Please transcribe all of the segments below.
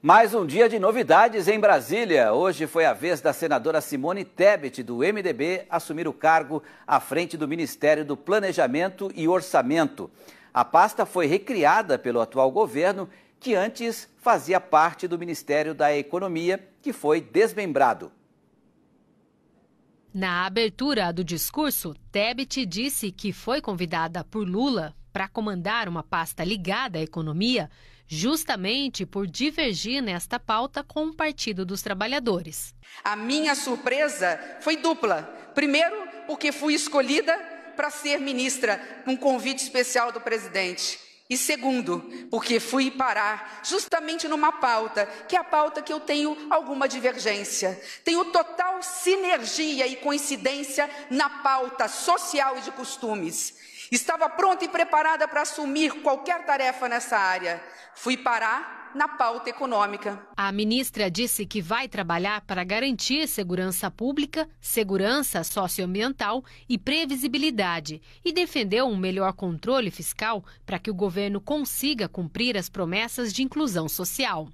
Mais um dia de novidades em Brasília. Hoje foi a vez da senadora Simone Tebet, do MDB, assumir o cargo à frente do Ministério do Planejamento e Orçamento. A pasta foi recriada pelo atual governo, que antes fazia parte do Ministério da Economia, que foi desmembrado. Na abertura do discurso, Tebet disse que foi convidada por Lula para comandar uma pasta ligada à economia, justamente por divergir nesta pauta com o Partido dos Trabalhadores. A minha surpresa foi dupla. Primeiro, porque fui escolhida para ser ministra, num convite especial do presidente. E segundo, porque fui parar justamente numa pauta, que é a pauta que eu tenho alguma divergência. Tenho total sinergia e coincidência na pauta social e de costumes. Estava pronta e preparada para assumir qualquer tarefa nessa área. Fui parar na pauta econômica. A ministra disse que vai trabalhar para garantir segurança pública, segurança socioambiental e previsibilidade e defendeu um melhor controle fiscal para que o governo consiga cumprir as promessas de inclusão social.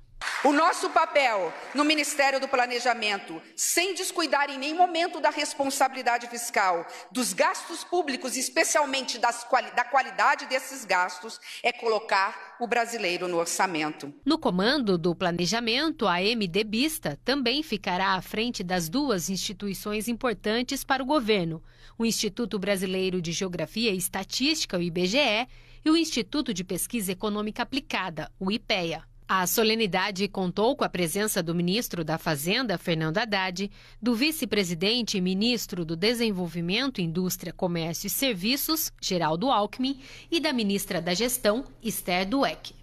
O nosso papel no Ministério do Planejamento, sem descuidar em nenhum momento da responsabilidade fiscal, dos gastos públicos, especialmente das, da qualidade desses gastos, é colocar o brasileiro no orçamento. No comando do planejamento, a MDBista também ficará à frente das duas instituições importantes para o governo: o Instituto Brasileiro de Geografia e Estatística, o IBGE, e o Instituto de Pesquisa Econômica Aplicada, o IPEA. A solenidade contou com a presença do ministro da Fazenda, Fernando Haddad, do vice-presidente e ministro do Desenvolvimento, Indústria, Comércio e Serviços, Geraldo Alckmin, e da ministra da Gestão, Esther Dueck.